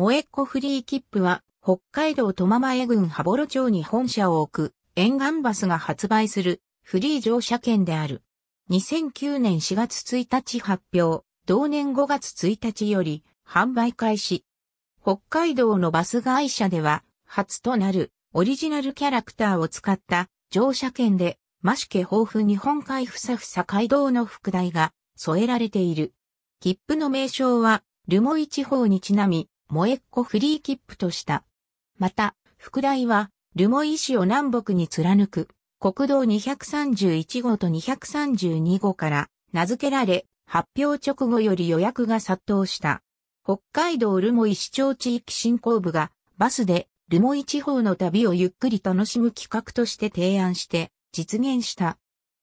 萌えっ子フリーキップは、北海道苫前郡羽幌町に本社を置く、沿岸バスが発売する、フリー乗車券である。2009年4月1日発表、同年5月1日より、販売開始。北海道のバス会社では、初となる、オリジナルキャラクターを使った、乗車券で、マシケ豊富日本海ふさふさ街道の副題が、添えられている。切符の名称は、ルモイ地方にちなみ、萌えっ子フリーキップとした。また、副題は、ルモイ市を南北に貫く、国道231号と232号から名付けられ、発表直後より予約が殺到した。北海道ルモイ市長地域振興部がバスでルモイ地方の旅をゆっくり楽しむ企画として提案して実現した。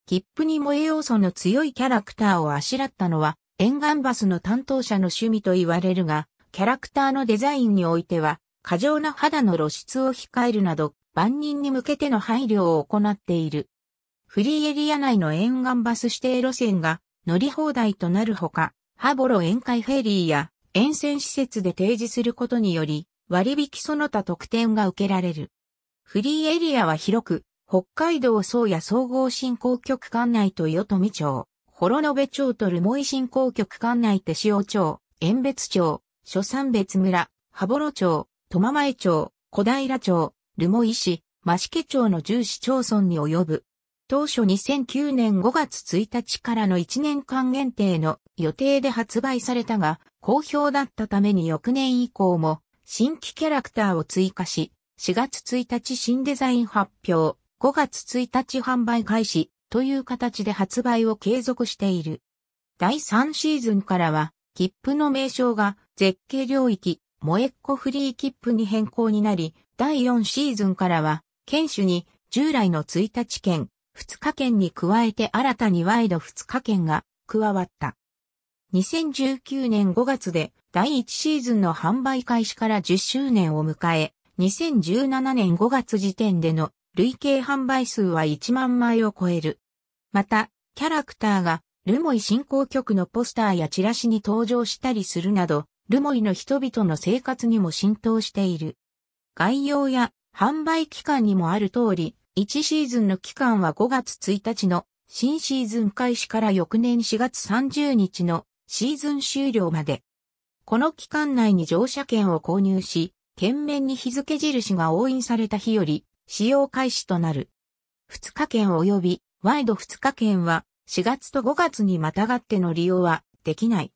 切符に萌え要素の強いキャラクターをあしらったのは沿岸バスの担当者の趣味と言われるが、キャラクターのデザインにおいては、過剰な肌の露出を控えるなど、万人に向けての配慮を行っている。フリーエリア内の沿岸バス指定路線が乗り放題となるほか、ハボロ沿海フェリーや沿線施設で提示することにより、割引その他特典が受けられる。フリーエリアは広く、北海道宗谷総合振興局管内と与富町、幌延町と留萌振興局管内手塩町、遠別町、諸山別村、羽幌町、苫前町、小平町、留萌市、増毛町の10市町村に及ぶ。当初2009年5月1日からの1年間限定の予定で発売されたが、好評だったために翌年以降も新規キャラクターを追加し、4月1日新デザイン発表、5月1日販売開始という形で発売を継続している。第3シーズンからは、切符の名称が絶景領域、萌えっ子フリーキップに変更になり、第4シーズンからは、県主に従来の1日県、2日県に加えて新たにワイド2日県が加わった。2019年5月で第1シーズンの販売開始から10周年を迎え、2017年5月時点での累計販売数は1万枚を超える。また、キャラクターがルモイ振興局のポスターやチラシに登場したりするなど、ルモイの人々の生活にも浸透している。概要や販売期間にもある通り、1シーズンの期間は5月1日の新シーズン開始から翌年4月30日のシーズン終了まで。この期間内に乗車券を購入し、券面に日付印が押印された日より使用開始となる。2日券及びワイド2日券は4月と5月にまたがっての利用はできない。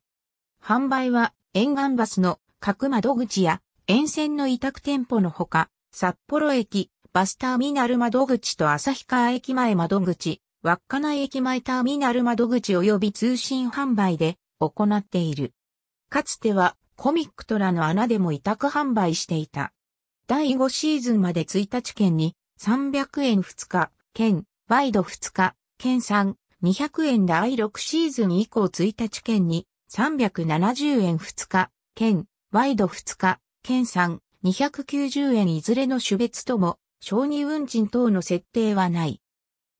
販売は沿岸バスの各窓口や沿線の委託店舗のほか、札幌駅、バスターミナル窓口と旭川駅前窓口、稚内駅前ターミナル窓口及び通信販売で行っている。かつてはコミックトラの穴でも委託販売していた。第5シーズンまで1日券に300円2日、券、ワイド2日、券3、200円第6シーズン以降1日券に370円2日、県、ワイド2日、県3、290円いずれの種別とも、小児運賃等の設定はない。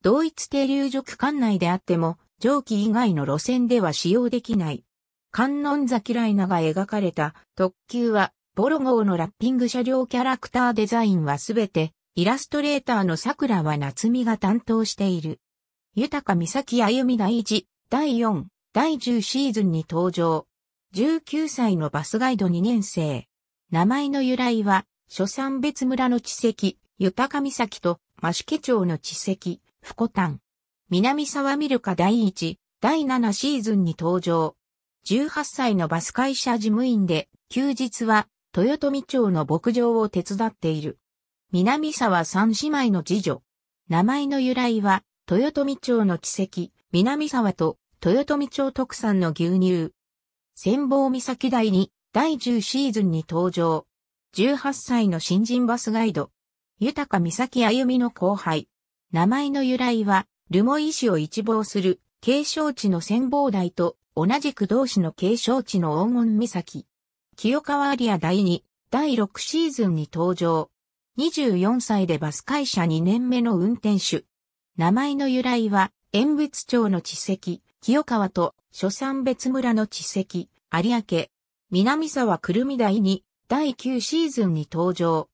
同一停留所区間内であっても、蒸気以外の路線では使用できない。観音崎ライナが描かれた特急は、ボロ号のラッピング車両キャラクターデザインはすべて、イラストレーターの桜は夏美が担当している。豊美咲歩み第一、第4、第10シーズンに登場。19歳のバスガイド2年生。名前の由来は、初産別村の地籍、豊上岬と増毛町の地籍、福丹。南沢ミルカ第1、第7シーズンに登場。18歳のバス会社事務員で、休日は豊富町の牧場を手伝っている。南沢三姉妹の次女。名前の由来は、豊富町の地籍、南沢と豊富町特産の牛乳。千房岬第に第10シーズンに登場。18歳の新人バスガイド。豊岬歩みの後輩。名前の由来は、留萌市を一望する、継承地の千房台と、同じく同市の継承地の黄金岬。清川リア第に第6シーズンに登場。24歳でバス会社2年目の運転手。名前の由来は、演物町の地籍、清川と諸山別村の地籍、有明、南沢くるみ台に第9シーズンに登場。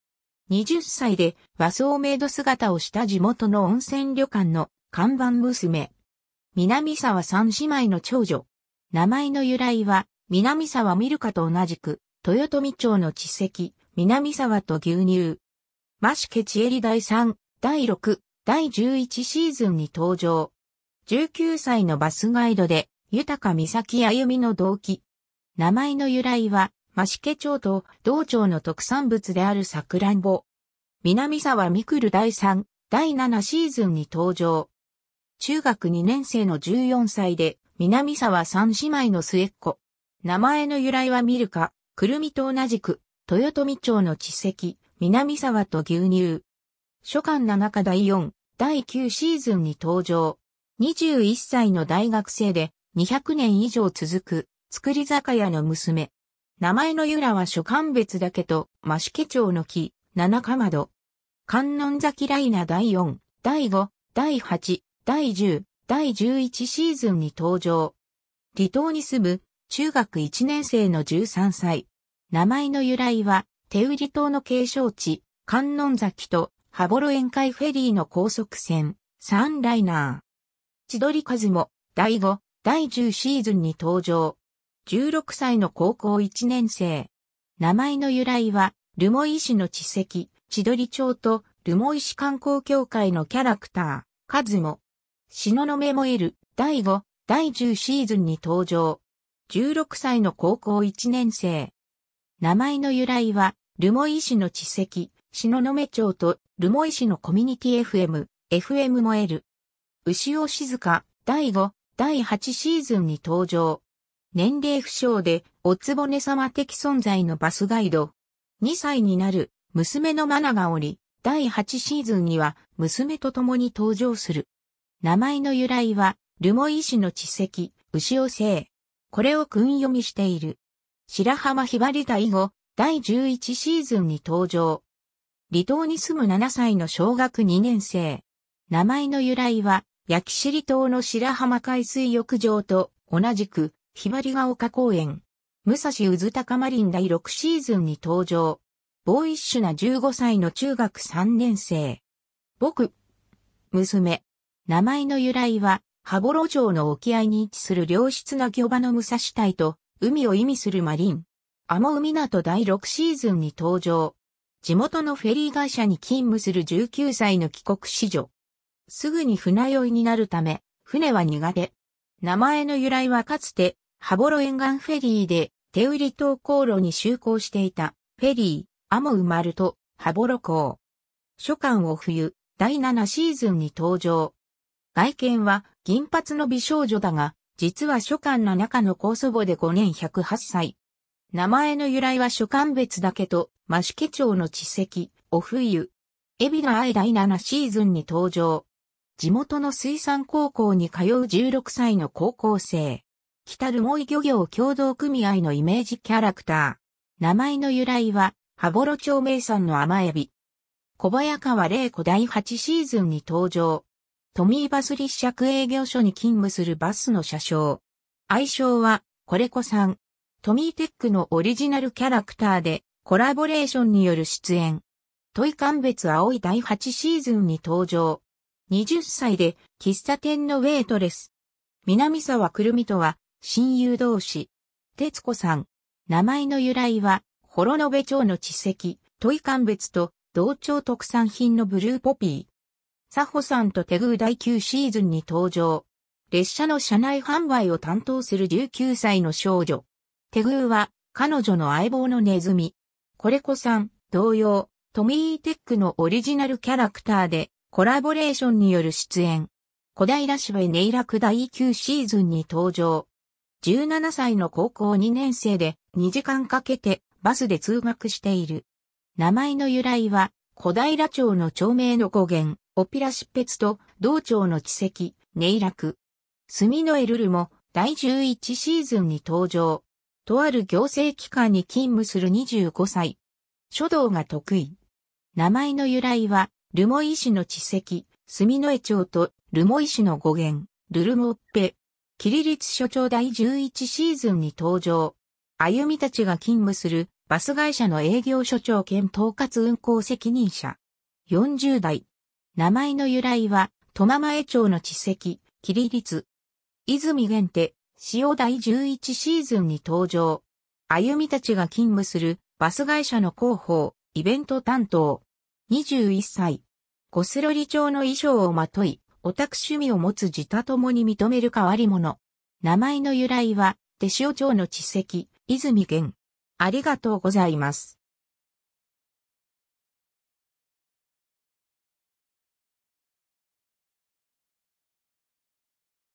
20歳で和装メイド姿をした地元の温泉旅館の看板娘。南沢三姉妹の長女。名前の由来は南沢ミルカと同じく豊富町の地籍、南沢と牛乳。マシケチエリ第3、第6、第11シーズンに登場。19歳のバスガイドで、豊岬歩みの動機。名前の由来は、増毛町と道町の特産物であるさくらんぼ。南沢ミクル第3、第7シーズンに登場。中学2年生の14歳で、南沢三姉妹の末っ子。名前の由来はミルカ、くるみと同じく、豊富町の地籍、南沢と牛乳。初巻7課第4、第9シーズンに登場。21歳の大学生で200年以上続く作り酒屋の娘。名前の由来は諸漢別だけと、増毛町の木、七かまど。観音崎ライナ第4、第5、第8、第10、第11シーズンに登場。離島に住む中学1年生の13歳。名前の由来は、手売り島の継承地、観音崎と、羽幌宴会フェリーの高速船、サンライナー。千鳥和も、第5、第10シーズンに登場。16歳の高校1年生。名前の由来は、留萌イ市の地籍、千鳥町と留萌市観光協会のキャラクター、カズモ。篠の目燃える、第5、第10シーズンに登場。16歳の高校1年生。名前の由来は、留萌イ市の地籍、篠の目町と留萌市のコミュニティ FM、FM 燃える。牛尾静香、第五、第八シーズンに登場。年齢不詳で、おつぼね様的存在のバスガイド。2歳になる、娘のマナがおり、第八シーズンには、娘と共に登場する。名前の由来は、ルモイ氏の地籍、牛尾姓。これを訓読みしている。白浜ひばり第五、第十一シーズンに登場。離島に住む7歳の小学2年生。名前の由来は、焼き尻島の白浜海水浴場と同じくひばりが丘公園、武蔵渦高マリン第6シーズンに登場。ボーイッシュな15歳の中学3年生。僕、娘。名前の由来は、羽幌城の沖合に位置する良質な漁場の武蔵隊と、海を意味するマリン。アモウ港第6シーズンに登場。地元のフェリー会社に勤務する19歳の帰国子女。すぐに船酔いになるため、船は苦手。名前の由来はかつて、ハボロ沿岸フェリーで、手売り島航路に就航していた、フェリー、アモウマルと、ハボロ港。初巻を冬、第7シーズンに登場。外見は、銀髪の美少女だが、実は初巻の中の高祖母で5年108歳。名前の由来は初冠別だけと、マシケ町の地籍、お冬。エビの愛第7シーズンに登場。地元の水産高校に通う16歳の高校生。北留萌漁業協同組合のイメージキャラクター。名前の由来は、羽幌町名産の甘エビ。小早川玲子第8シーズンに登場。トミーバス立借営業所に勤務するバスの車掌。愛称は、コレコさん。トミーテックのオリジナルキャラクターで、コラボレーションによる出演。トイカン別青い第8シーズンに登場。20歳で喫茶店のウェイトレス。南沢くるみとは親友同士。徹子さん。名前の由来は、幌延町の地籍、土井干別と同町特産品のブルーポピー。佐保さんと手宮第9シーズンに登場。列車の車内販売を担当する19歳の少女。手宮は彼女の相棒のネズミ。これこさん、同様、トミーテックのオリジナルキャラクターで、コラボレーションによる出演。小平市はネイラク第9シーズンに登場。17歳の高校2年生で2時間かけてバスで通学している。名前の由来は、小平町の町名の語源、オピラ執筆と同町の地籍、ネイラク。ミノエルルも第11シーズンに登場。とある行政機関に勤務する25歳。書道が得意。名前の由来は、留萌市の地籍、住之江町と留萌市の語源、ルルモッペ。キリリツ所長第11シーズンに登場。歩みたちが勤務するバス会社の営業所長兼統括運行責任者。40代。名前の由来は、トママ江町の地籍、キリリツ。泉源手、塩第11シーズンに登場。歩みたちが勤務するバス会社の広報、イベント担当。21歳。ゴスロリ調の衣装をまとい、オタク趣味を持つ自他共に認める変わり者。名前の由来は、手塩町の地籍、泉源。ありがとうございます。